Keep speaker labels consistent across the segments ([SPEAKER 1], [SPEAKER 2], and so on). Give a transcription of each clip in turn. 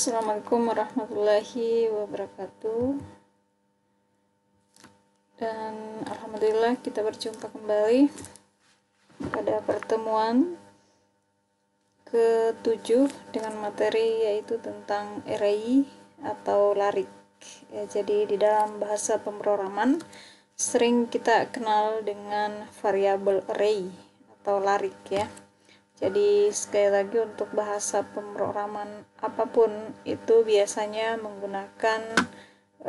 [SPEAKER 1] Assalamualaikum warahmatullahi wabarakatuh dan Alhamdulillah kita berjumpa kembali pada pertemuan ketujuh dengan materi yaitu tentang RAI atau larik ya, jadi di dalam bahasa pemrograman sering kita kenal dengan variabel array atau larik ya jadi sekali lagi untuk bahasa pemrograman apapun itu biasanya menggunakan uh,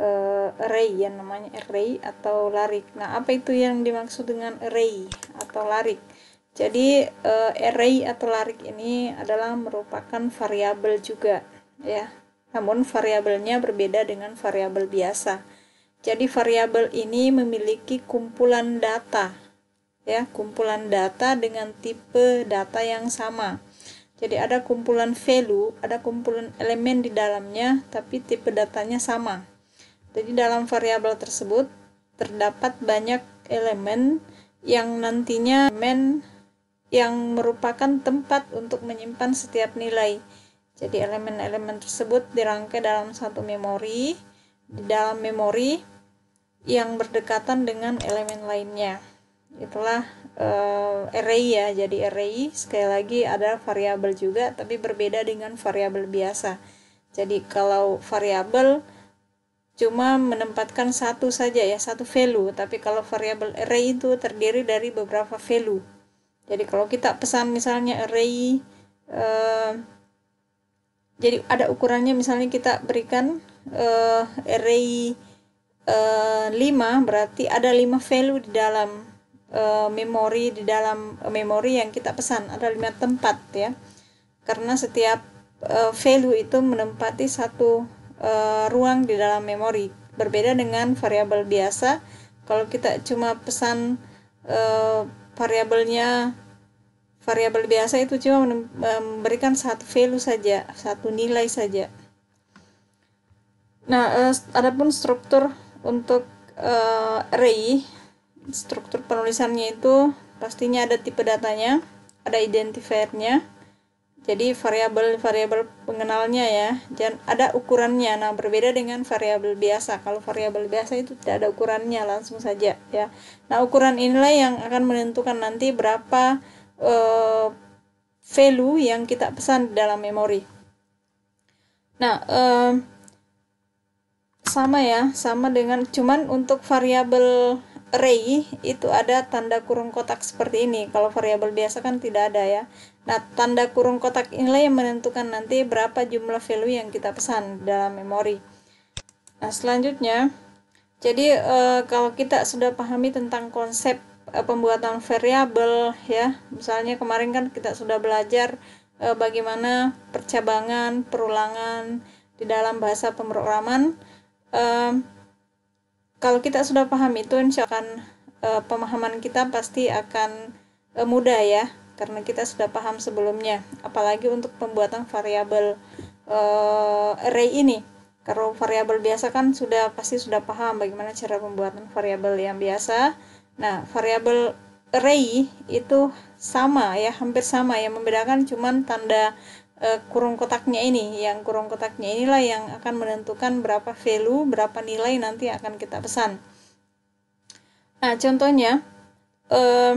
[SPEAKER 1] eh, array yang namanya array atau larik. Nah, apa itu yang dimaksud dengan array atau larik? Jadi uh, eh, array atau larik ini adalah merupakan variabel juga ya. Namun variabelnya berbeda dengan variabel biasa. Jadi variabel ini memiliki kumpulan data ya kumpulan data dengan tipe data yang sama jadi ada kumpulan value ada kumpulan elemen di dalamnya tapi tipe datanya sama jadi dalam variabel tersebut terdapat banyak elemen yang nantinya elemen yang merupakan tempat untuk menyimpan setiap nilai jadi elemen-elemen tersebut dirangkai dalam satu memori di dalam memori yang berdekatan dengan elemen lainnya itulah uh, eh, array ya jadi array sekali lagi adalah variabel juga tapi berbeda dengan variabel biasa jadi kalau variabel cuma menempatkan satu saja ya satu value tapi kalau variabel array itu terdiri dari beberapa value jadi kalau kita pesan misalnya array uh, eh, jadi ada ukurannya misalnya kita berikan uh, array uh, 5 berarti ada 5 value di dalam Eh, memori di dalam eh, memori yang kita pesan ada lima tempat ya karena setiap uh, value itu menempati satu uh, ruang di dalam memori berbeda dengan variabel biasa kalau kita cuma pesan uh, variabelnya variabel biasa itu cuma memberikan satu value saja satu nilai saja Nah, uh, adapun struktur untuk uh, array struktur penulisannya itu pastinya ada tipe datanya, ada identifiernya. Jadi variabel-variabel pengenalnya ya, dan ada ukurannya. Nah, berbeda dengan variabel biasa. Kalau variabel biasa itu tidak ada ukurannya, langsung saja ya. Nah, ukuran inilah yang akan menentukan nanti berapa uh, value yang kita pesan dalam memori. Nah, uh, sama ya, sama dengan cuman untuk variabel array itu ada tanda kurung kotak seperti ini. Kalau variabel biasa kan tidak ada ya. Nah, tanda kurung kotak inilah yang menentukan nanti berapa jumlah value yang kita pesan dalam memori. Nah, selanjutnya jadi e, kalau kita sudah pahami tentang konsep e, pembuatan variabel ya, misalnya kemarin kan kita sudah belajar e, bagaimana percabangan, perulangan di dalam bahasa pemrograman. E, kalau kita sudah paham itu insya akan uh, pemahaman kita pasti akan uh, mudah ya karena kita sudah paham sebelumnya apalagi untuk pembuatan variabel uh, array ini kalau variabel biasa kan sudah pasti sudah paham bagaimana cara pembuatan variabel yang biasa nah variabel array itu sama ya hampir sama yang membedakan cuman tanda Eh, kurung kotaknya ini yang kurung kotaknya inilah yang akan menentukan berapa value berapa nilai nanti akan kita pesan nah contohnya eh,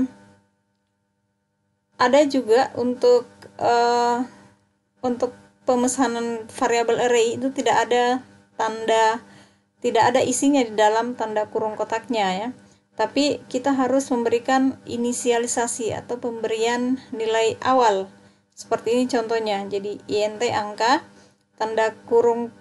[SPEAKER 1] ada juga untuk eh, untuk pemesanan variabel array itu tidak ada tanda tidak ada isinya di dalam tanda kurung kotaknya ya tapi kita harus memberikan inisialisasi atau pemberian nilai awal seperti ini contohnya. Jadi INT angka tanda kurung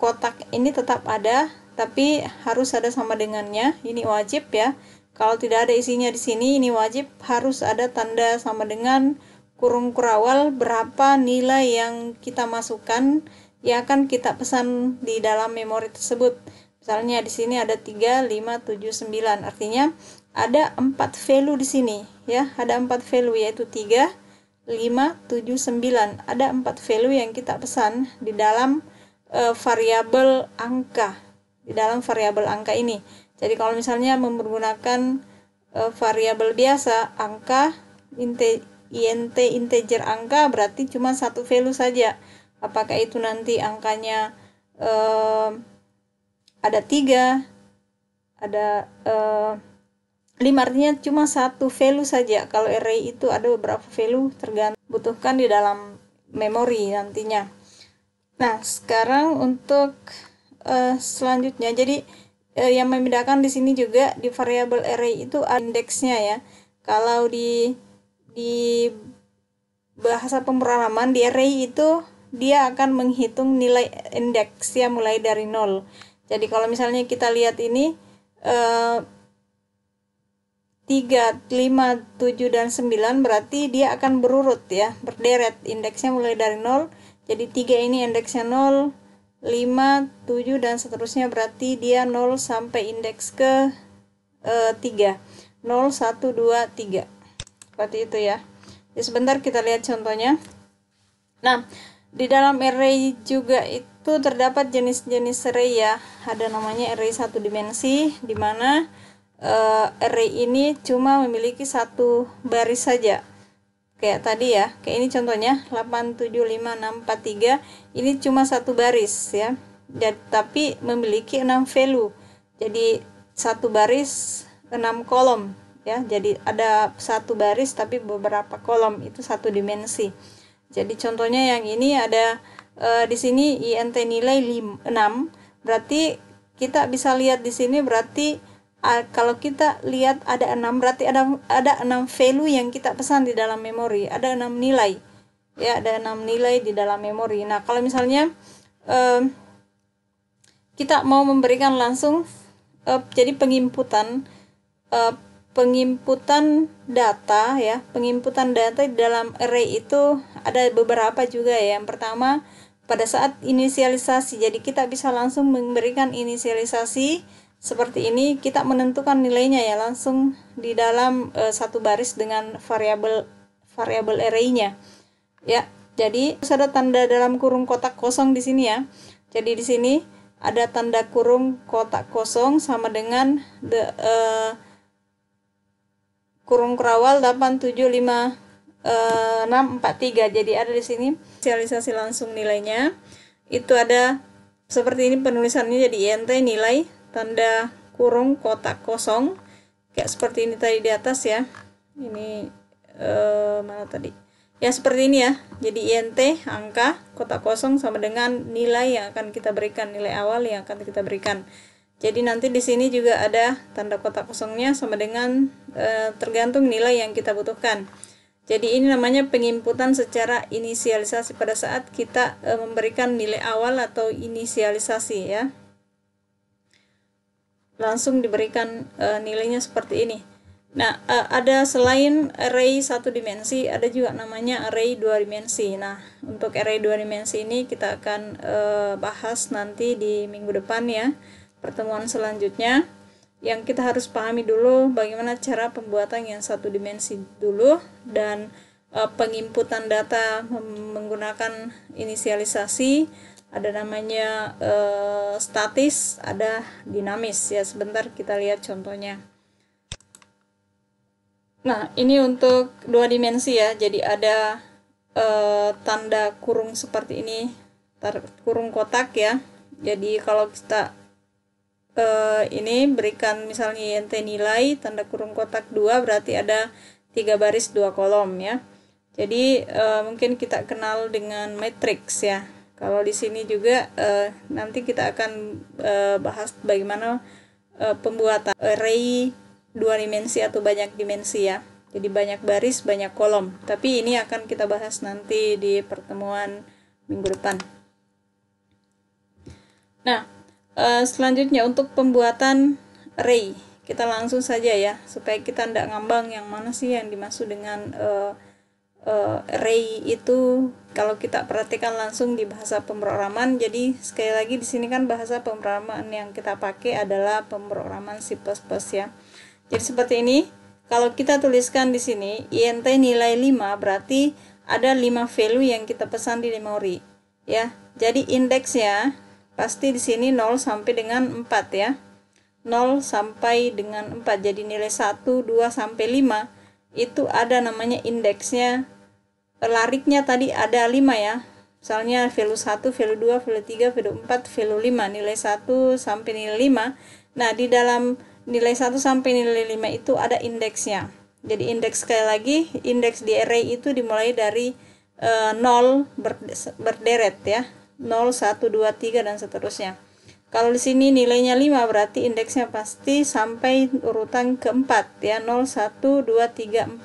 [SPEAKER 1] kotak ini tetap ada tapi harus ada sama dengannya. Ini wajib ya. Kalau tidak ada isinya di sini ini wajib harus ada tanda sama dengan kurung kurawal berapa nilai yang kita masukkan ya akan kita pesan di dalam memori tersebut. Misalnya di sini ada 3, 5, 7, 9. Artinya ada 4 value di sini ya. Ada 4 value yaitu 3, 5, 7, 9. Ada empat value yang kita pesan di dalam e, variabel angka. Di dalam variabel angka ini. Jadi kalau misalnya menggunakan e, variabel biasa angka inte, int integer angka berarti cuma satu value saja. Apakah itu nanti angkanya e, ada tiga, ada e, lima artinya cuma satu value saja kalau array itu ada beberapa value tergantung butuhkan di dalam memori nantinya nah sekarang untuk uh, selanjutnya jadi uh, yang membedakan di sini juga di variable array itu indeksnya ya kalau di di bahasa pemrograman di array itu dia akan menghitung nilai indeksnya mulai dari nol jadi kalau misalnya kita lihat ini uh, 3, 5, 7, dan 9 berarti dia akan berurut ya, berderet. Indeksnya mulai dari 0, jadi 3 ini indeksnya 0, 5, 7, dan seterusnya berarti dia 0 sampai indeks ke e, 3. 0, 1, 2, 3. Seperti itu ya. Jadi sebentar kita lihat contohnya. Nah, di dalam array juga itu terdapat jenis-jenis array ya. Ada namanya array satu dimensi, di mana uh, array ini cuma memiliki satu baris saja kayak tadi ya kayak ini contohnya 875643 ini cuma satu baris ya dan tapi memiliki 6 value jadi satu baris 6 kolom ya jadi ada satu baris tapi beberapa kolom itu satu dimensi jadi contohnya yang ini ada e, di sini INT nilai 6 berarti kita bisa lihat di sini berarti uh, kalau kita lihat ada enam berarti ada ada enam value yang kita pesan di dalam memori ada enam nilai ya ada enam nilai di dalam memori nah kalau misalnya um, kita mau memberikan langsung uh, jadi penginputan uh, penginputan data ya penginputan data di dalam array itu ada beberapa juga ya yang pertama pada saat inisialisasi jadi kita bisa langsung memberikan inisialisasi seperti ini kita menentukan nilainya ya langsung di dalam e, satu baris dengan variabel variabel array-nya. Ya, jadi ada tanda dalam kurung kotak kosong di sini ya. Jadi di sini ada tanda kurung kotak kosong sama dengan the, e, kurung kerawal 875 e, 643 jadi ada di sini sosialisasi langsung nilainya itu ada seperti ini penulisannya jadi INT nilai tanda kurung kotak kosong kayak seperti ini tadi di atas ya ini eh, mana tadi ya seperti ini ya jadi INT angka kotak kosong sama dengan nilai yang akan kita berikan nilai awal yang akan kita berikan jadi nanti di sini juga ada tanda kotak kosongnya sama dengan eh, tergantung nilai yang kita butuhkan jadi ini namanya penginputan secara inisialisasi pada saat kita e, memberikan nilai awal atau inisialisasi ya langsung diberikan e, nilainya seperti ini. Nah, e, ada selain array satu dimensi, ada juga namanya array dua dimensi. Nah, untuk array dua dimensi ini kita akan e, bahas nanti di minggu depan ya, pertemuan selanjutnya. Yang kita harus pahami dulu bagaimana cara pembuatan yang satu dimensi dulu dan e, penginputan data menggunakan inisialisasi ada namanya eh, statis, ada dinamis. Ya, sebentar kita lihat contohnya. Nah, ini untuk dua dimensi ya. Jadi ada eh, tanda kurung seperti ini, tar, kurung kotak ya. Jadi kalau kita eh, ini berikan misalnya YNT nilai tanda kurung kotak dua berarti ada tiga baris dua kolom ya. Jadi eh, mungkin kita kenal dengan matriks ya. Kalau di sini juga uh, nanti kita akan uh, bahas bagaimana uh, pembuatan array dua dimensi atau banyak dimensi ya. Jadi banyak baris, banyak kolom. Tapi ini akan kita bahas nanti di pertemuan minggu depan. Nah, uh, selanjutnya untuk pembuatan array, kita langsung saja ya supaya kita tidak ngambang yang mana sih yang dimaksud dengan uh, uh, eh, array itu kalau kita perhatikan langsung di bahasa pemrograman jadi sekali lagi di sini kan bahasa pemrograman yang kita pakai adalah pemrograman C++ ya jadi seperti ini kalau kita tuliskan di sini int nilai 5 berarti ada 5 value yang kita pesan di memori ya jadi indeksnya pasti di sini 0 sampai dengan 4 ya 0 sampai dengan 4 jadi nilai 1 2 sampai 5 itu ada namanya indeksnya lariknya tadi ada 5 ya misalnya value 1, value 2, value 3, value 4, value 5 nilai 1 sampai nilai 5 nah di dalam nilai 1 sampai nilai 5 itu ada indeksnya jadi indeks sekali lagi indeks di array itu dimulai dari e, eh, 0 berderet ya 0, 1, 2, 3 dan seterusnya kalau di sini nilainya 5 berarti indeksnya pasti sampai urutan keempat ya 0, 1, 2, 3, 4.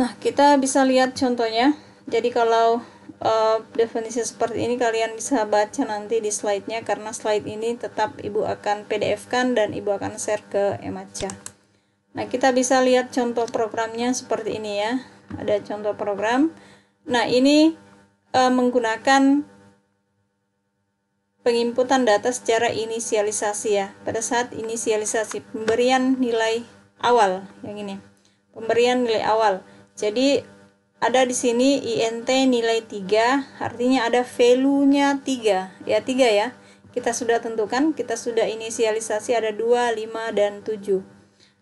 [SPEAKER 1] Nah kita bisa lihat contohnya. Jadi kalau uh, definisi seperti ini kalian bisa baca nanti di slide-nya karena slide ini tetap ibu akan PDF-kan dan ibu akan share ke Emaca. Nah kita bisa lihat contoh programnya seperti ini ya. Ada contoh program. Nah ini eh, menggunakan penginputan data secara inisialisasi ya. Pada saat inisialisasi pemberian nilai awal yang ini. Pemberian nilai awal. Jadi ada di sini INT nilai 3, artinya ada value-nya 3. Ya 3 ya. Kita sudah tentukan, kita sudah inisialisasi ada 2, 5 dan 7.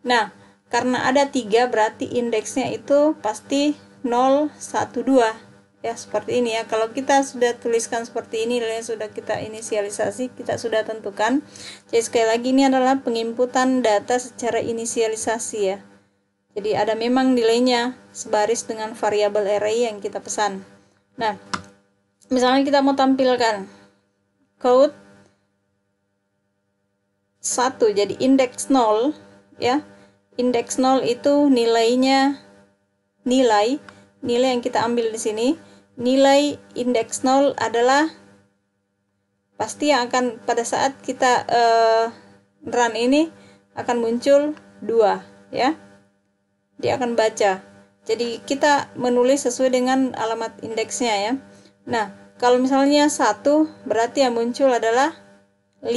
[SPEAKER 1] Nah, karena ada 3 berarti indeksnya itu pasti 0, 1, 2 ya seperti ini ya kalau kita sudah tuliskan seperti ini nilai sudah kita inisialisasi kita sudah tentukan jadi sekali lagi ini adalah penginputan data secara inisialisasi ya jadi ada memang nilainya sebaris dengan variabel array yang kita pesan nah misalnya kita mau tampilkan code 1 jadi indeks 0 ya indeks 0 itu nilainya nilai nilai yang kita ambil di sini nilai indeks 0 adalah pasti yang akan pada saat kita uh, run ini akan muncul 2 ya dia akan baca jadi kita menulis sesuai dengan alamat indeksnya ya nah kalau misalnya satu berarti yang muncul adalah 5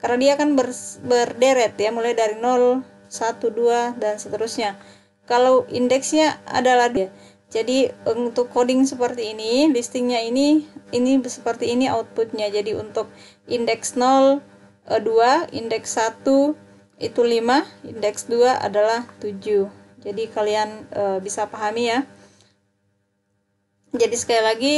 [SPEAKER 1] karena dia akan ber, berderet ya mulai dari 0 1 2 dan seterusnya kalau indeksnya adalah 2 jadi untuk coding seperti ini listingnya ini ini seperti ini outputnya jadi untuk indeks 0 2 eh, indeks 1 itu 5 indeks 2 adalah 7 jadi kalian e, bisa pahami ya jadi sekali lagi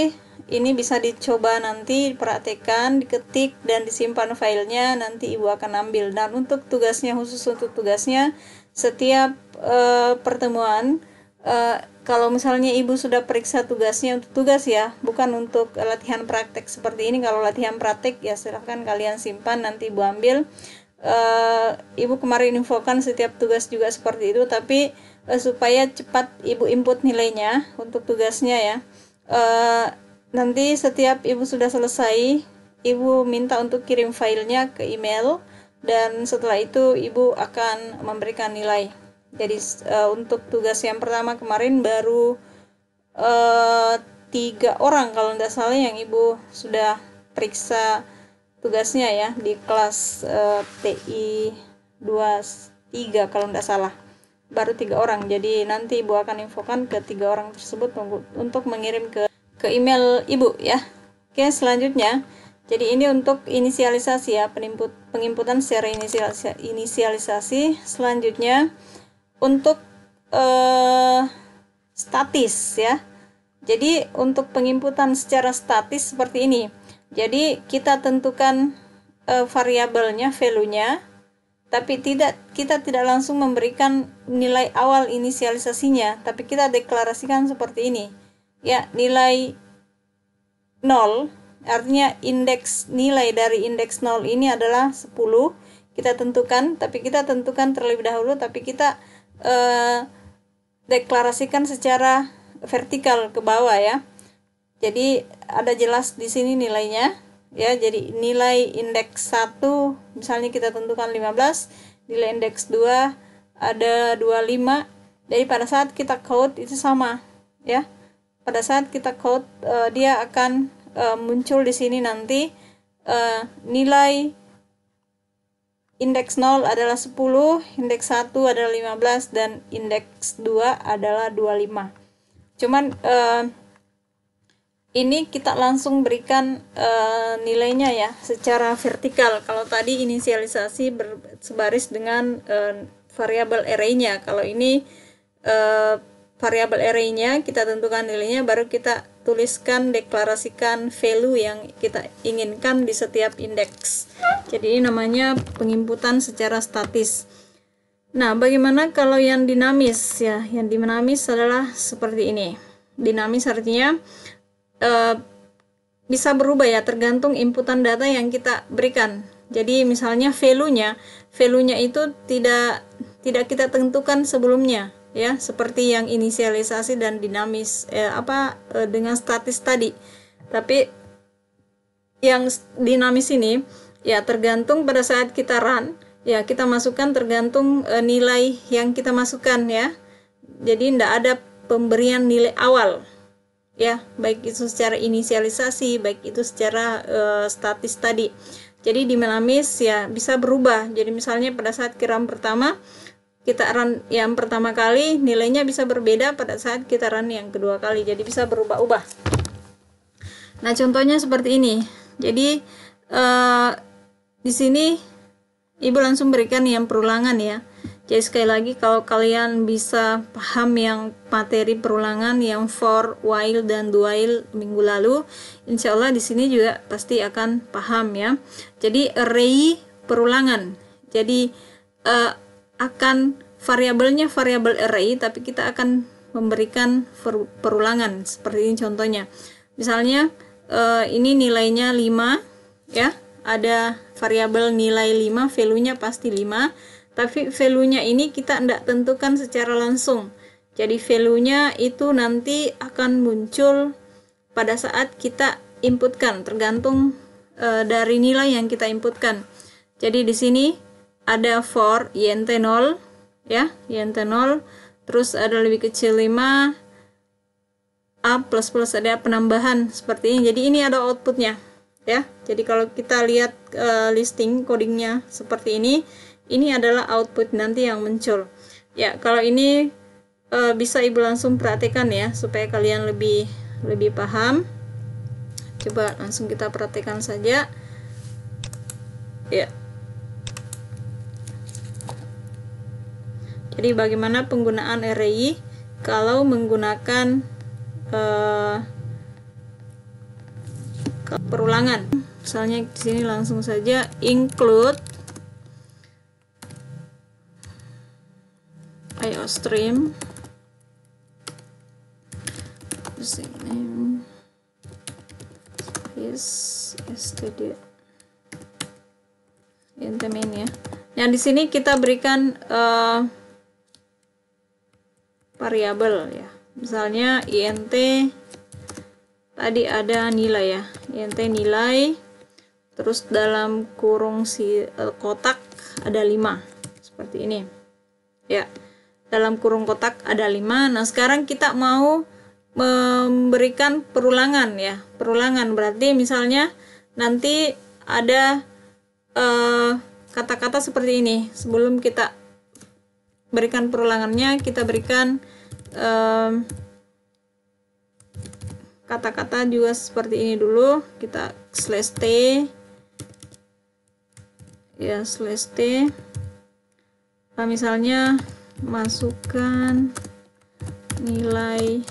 [SPEAKER 1] ini bisa dicoba nanti diperhatikan diketik dan disimpan filenya nanti ibu akan ambil dan untuk tugasnya khusus untuk tugasnya setiap e, pertemuan Uh, kalau misalnya ibu sudah periksa tugasnya untuk tugas ya, bukan untuk eh, latihan praktek seperti ini. Kalau latihan praktek ya silahkan kalian simpan nanti ibu ambil. Uh, ibu kemarin infokan setiap tugas juga seperti itu, tapi uh, supaya cepat ibu input nilainya untuk tugasnya ya. Uh, nanti setiap ibu sudah selesai, ibu minta untuk kirim filenya ke email dan setelah itu ibu akan memberikan nilai jadi uh, untuk tugas yang pertama kemarin baru uh, tiga orang kalau tidak salah yang ibu sudah periksa tugasnya ya di kelas uh, TI 23 kalau tidak salah baru tiga orang jadi nanti ibu akan infokan ke tiga orang tersebut untuk mengirim ke ke email ibu ya oke selanjutnya jadi ini untuk inisialisasi ya penimput pengimputan secara inisialisasi selanjutnya untuk uh, statis ya. Jadi untuk penginputan secara statis seperti ini. Jadi kita tentukan uh, variabelnya, value-nya, tapi tidak kita tidak langsung memberikan nilai awal inisialisasinya, tapi kita deklarasikan seperti ini. Ya, nilai 0 artinya indeks nilai dari indeks 0 ini adalah 10 kita tentukan tapi kita tentukan terlebih dahulu tapi kita Eh, deklarasikan secara vertikal ke bawah ya. Jadi ada jelas di sini nilainya ya. Jadi nilai indeks 1 misalnya kita tentukan 15, nilai indeks 2 ada 25. Jadi pada saat kita code itu sama ya. Pada saat kita code uh, eh, dia akan uh, muncul di sini nanti uh, nilai Indeks 0 adalah 10, indeks 1 adalah 15, dan indeks 2 adalah 25. Cuman uh, ini kita langsung berikan uh, nilainya ya secara vertikal. Kalau tadi inisialisasi ber, sebaris dengan uh, variabel array-nya. Kalau ini variabel array-nya kita tentukan nilainya baru kita tuliskan, deklarasikan value yang kita inginkan di setiap indeks. Jadi ini namanya penginputan secara statis. Nah, bagaimana kalau yang dinamis ya? Yang dinamis adalah seperti ini. Dinamis artinya e, bisa berubah ya tergantung inputan data yang kita berikan. Jadi misalnya value-nya, value-nya itu tidak tidak kita tentukan sebelumnya ya seperti yang inisialisasi dan dinamis eh, apa eh, dengan statis tadi. Tapi yang dinamis ini ya tergantung pada saat kita run ya kita masukkan tergantung eh, nilai yang kita masukkan ya. Jadi tidak ada pemberian nilai awal ya baik itu secara inisialisasi baik itu secara eh, statis tadi jadi dinamis ya bisa berubah jadi misalnya pada saat kiram pertama kita run yang pertama kali nilainya bisa berbeda pada saat kita run yang kedua kali jadi bisa berubah-ubah nah contohnya seperti ini jadi uh, di sini ibu langsung berikan yang perulangan ya jadi sekali lagi kalau kalian bisa paham yang materi perulangan yang for, while, dan while minggu lalu insyaallah di sini juga pasti akan paham ya jadi array perulangan jadi uh, akan variabelnya variabel array tapi kita akan memberikan perulangan seperti ini contohnya misalnya eh, ini nilainya 5 ya ada variabel nilai 5 value-nya pasti 5 tapi value-nya ini kita tidak tentukan secara langsung jadi value-nya itu nanti akan muncul pada saat kita inputkan tergantung eh, dari nilai yang kita inputkan jadi di sini ada for YNT 0 ya YNT 0 terus ada lebih kecil 5 A++ plus plus ada penambahan seperti ini jadi ini ada outputnya ya jadi kalau kita lihat e, listing codingnya seperti ini ini adalah output nanti yang muncul ya kalau ini e, bisa ibu langsung perhatikan ya supaya kalian lebih lebih paham coba langsung kita perhatikan saja ya Jadi bagaimana penggunaan RI kalau menggunakan uh, perulangan. Misalnya di sini langsung saja include IO stream using name is ya. Yang di sini kita berikan uh, variabel ya. Misalnya INT tadi ada nilai ya. INT nilai terus dalam kurung si e, kotak ada 5 seperti ini. Ya. Dalam kurung kotak ada 5. Nah, sekarang kita mau memberikan perulangan ya. Perulangan berarti misalnya nanti ada e, kata-kata uh, kata -kata seperti ini sebelum kita berikan perulangannya kita berikan kata kata-kata juga seperti ini dulu kita slash t ya slash t nah, misalnya masukkan nilai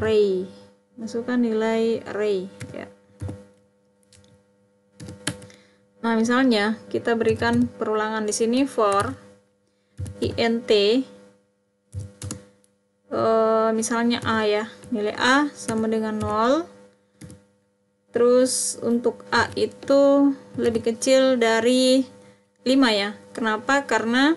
[SPEAKER 1] array masukkan nilai array ya nah misalnya kita berikan perulangan di sini for INT uh, eh, misalnya A ya nilai A sama dengan 0 terus untuk A itu lebih kecil dari 5 ya kenapa karena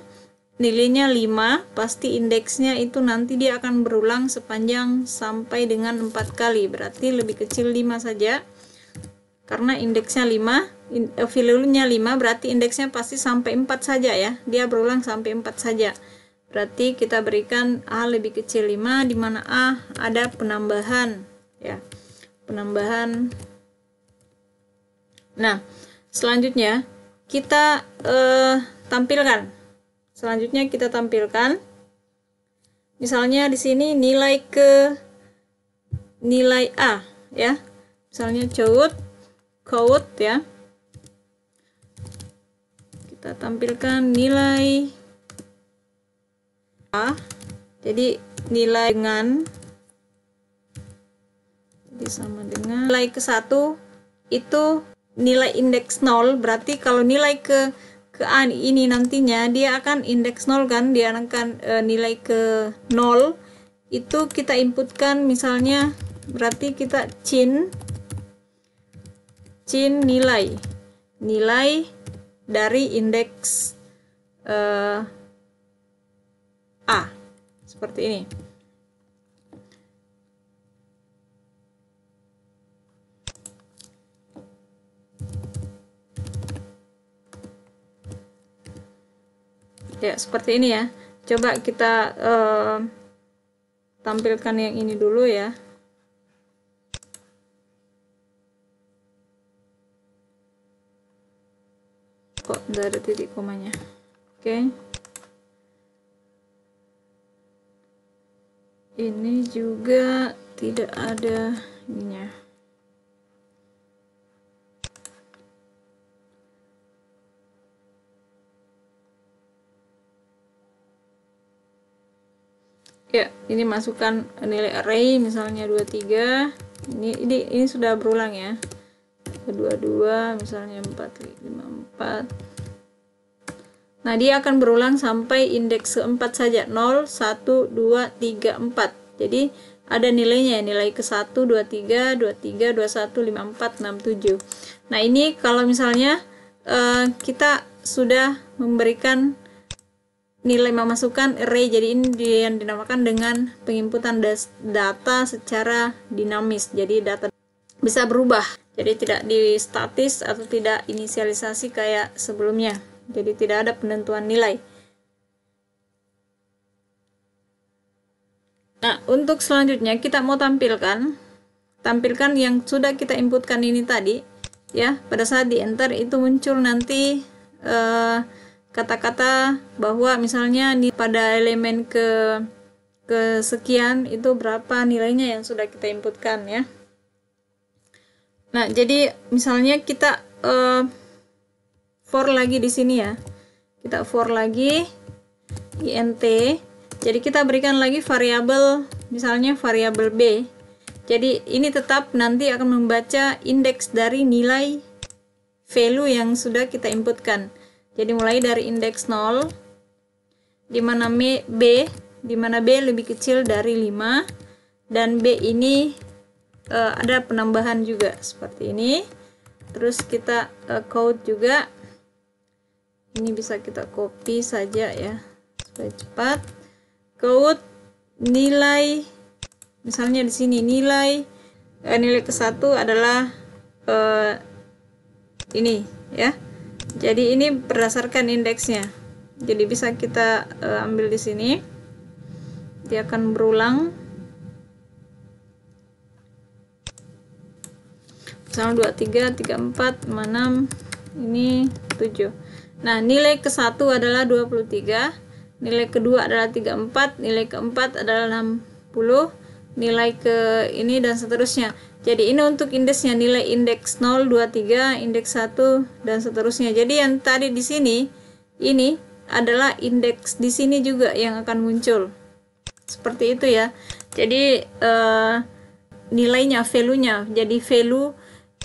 [SPEAKER 1] nilainya 5 pasti indeksnya itu nanti dia akan berulang sepanjang sampai dengan 4 kali berarti lebih kecil 5 saja karena indeksnya 5 in, eh, lima 5 berarti indeksnya pasti sampai 4 saja ya dia berulang sampai 4 saja berarti kita berikan A lebih kecil 5 dimana A ada penambahan ya penambahan nah selanjutnya kita eh, tampilkan selanjutnya kita tampilkan misalnya di sini nilai ke nilai A ya misalnya cowok code ya kita tampilkan nilai A jadi nilai dengan jadi sama dengan nilai ke satu itu nilai indeks nol berarti kalau nilai ke ke A ini nantinya dia akan indeks nol kan dia akan e, nilai ke nol itu kita inputkan misalnya berarti kita cin Cin nilai nilai dari indeks uh, A seperti ini. Ya, seperti ini ya. Coba kita uh, tampilkan yang ini dulu ya. kok nggak ada titik komanya oke okay. ini juga tidak ada ininya ya ini masukkan nilai array misalnya 23 ini ini, ini sudah berulang ya kedua-dua misalnya 4 5 4 nah dia akan berulang sampai indeks keempat saja 0 1 2 3 4 jadi ada nilainya ya. nilai ke 1 2 3 2 3 2 1 5 4 6 7 nah ini kalau misalnya uh, kita sudah memberikan nilai memasukkan array jadi ini yang dinamakan dengan penginputan data secara dinamis jadi data bisa berubah jadi tidak di statis atau tidak inisialisasi kayak sebelumnya. Jadi tidak ada penentuan nilai. Nah, untuk selanjutnya kita mau tampilkan tampilkan yang sudah kita inputkan ini tadi ya. Pada saat di enter itu muncul nanti eh, kata-kata eh, bahwa misalnya di pada elemen ke kesekian itu berapa nilainya yang sudah kita inputkan ya. Nah, jadi misalnya kita uh, for lagi di sini ya. Kita for lagi int. Jadi kita berikan lagi variabel misalnya variabel b. Jadi ini tetap nanti akan membaca indeks dari nilai value yang sudah kita inputkan. Jadi mulai dari indeks 0 di mana b di mana b lebih kecil dari 5 dan b ini uh, ada penambahan juga seperti ini terus kita uh, code juga ini bisa kita copy saja ya supaya cepat code nilai misalnya di sini nilai eh, nilai ke satu adalah ini ya jadi ini berdasarkan indeksnya jadi bisa kita ambil di sini dia akan berulang misalnya 2, 3, 3, 4, 5, 6 ini 7 nah nilai ke 1 adalah 23 nilai ke 2 adalah 34 nilai ke 4 adalah 60 nilai ke ini dan seterusnya jadi ini untuk indeksnya nilai indeks 0, 2, 3, indeks 1 dan seterusnya jadi yang tadi di sini ini adalah indeks di sini juga yang akan muncul seperti itu ya jadi uh, nilainya value-nya jadi value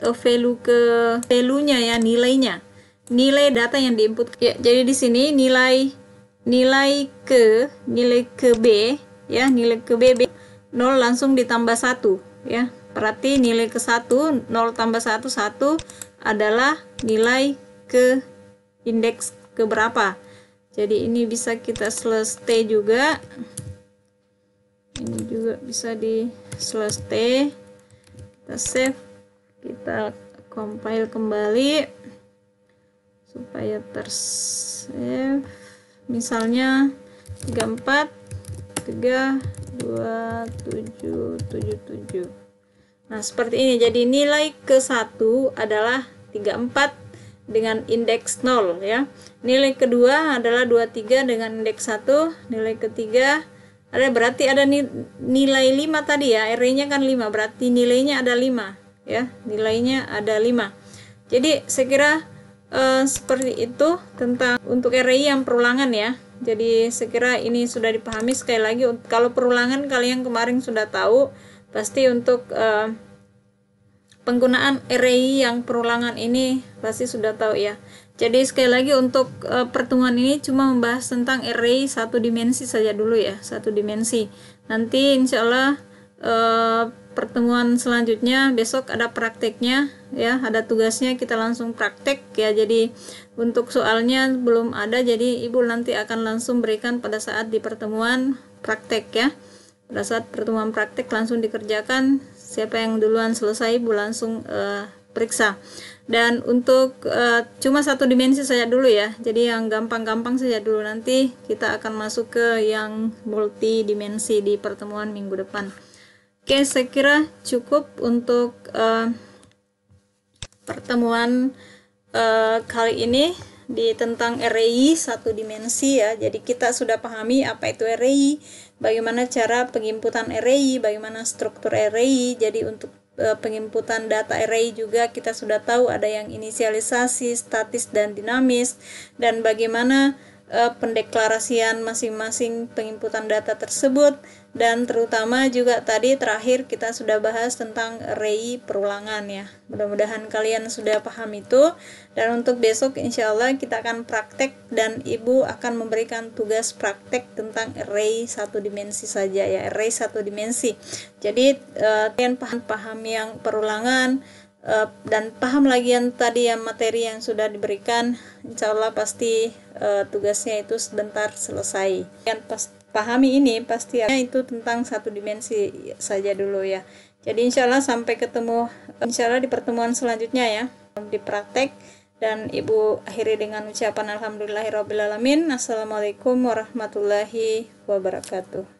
[SPEAKER 1] value ke value-nya ya nilainya nilai data yang diinput ya jadi di sini nilai nilai ke nilai ke B ya nilai ke B, B 0 langsung ditambah 1 ya berarti nilai ke 1 0 tambah 1 1 adalah nilai ke indeks ke berapa jadi ini bisa kita selesai juga ini juga bisa di selesai kita save kita compile kembali supaya tersave misalnya 34 3 2 7 7 7 nah seperti ini jadi nilai ke 1 adalah 34 dengan indeks 0 ya nilai kedua adalah 23 dengan indeks 1 nilai ketiga ada berarti ada nilai 5 tadi ya R nya kan 5 berarti nilainya ada 5 ya nilainya ada 5 jadi saya kira eh, seperti itu tentang untuk RI yang perulangan ya jadi saya kira ini sudah dipahami sekali lagi kalau perulangan kalian kemarin sudah tahu pasti untuk eh, penggunaan RI yang perulangan ini pasti sudah tahu ya jadi sekali lagi untuk e, pertemuan ini cuma membahas tentang array satu dimensi saja dulu ya, satu dimensi. Nanti insya Allah e, pertemuan selanjutnya besok ada prakteknya ya ada tugasnya kita langsung praktek ya jadi untuk soalnya belum ada jadi ibu nanti akan langsung berikan pada saat di pertemuan praktek ya pada saat pertemuan praktek langsung dikerjakan siapa yang duluan selesai ibu langsung uh, periksa dan untuk uh, cuma satu dimensi saja dulu ya jadi yang gampang-gampang saja dulu nanti kita akan masuk ke yang multi dimensi di pertemuan minggu depan Oke, saya kira cukup untuk uh, pertemuan uh, kali ini di tentang REI satu dimensi ya. Jadi kita sudah pahami apa itu REI, bagaimana cara pengimputan REI, bagaimana struktur REI. Jadi untuk uh, eh, penginputan data REI juga kita sudah tahu ada yang inisialisasi, statis dan dinamis dan bagaimana uh, eh, pendeklarasian masing-masing penginputan data tersebut dan terutama juga tadi terakhir kita sudah bahas tentang rei perulangan ya mudah-mudahan kalian sudah paham itu dan untuk besok insya Allah kita akan praktek dan ibu akan memberikan tugas praktek tentang rei satu dimensi saja ya rei satu dimensi jadi eh, kalian paham paham yang perulangan Eh, dan paham lagi yang tadi yang materi yang sudah diberikan insya Allah pasti uh, tugasnya itu sebentar selesai yang pas pahami ini pasti itu tentang satu dimensi saja dulu ya jadi insya Allah sampai ketemu insya Allah di pertemuan selanjutnya ya di praktek dan Ibu akhiri dengan ucapan alhamdulillahirobbilalamin, Assalamualaikum warahmatullahi wabarakatuh